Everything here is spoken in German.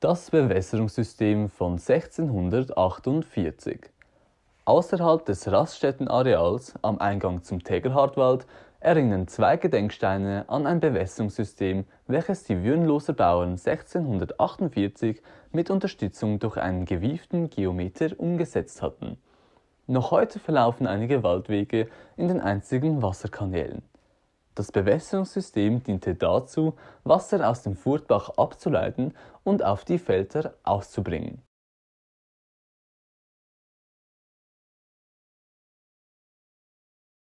Das Bewässerungssystem von 1648. Außerhalb des Raststättenareals am Eingang zum Tegerhardwald erinnern zwei Gedenksteine an ein Bewässerungssystem, welches die Würnloser Bauern 1648 mit Unterstützung durch einen gewieften Geometer umgesetzt hatten. Noch heute verlaufen einige Waldwege in den einzigen Wasserkanälen das Bewässerungssystem diente dazu, Wasser aus dem Furtbach abzuleiten und auf die Felder auszubringen.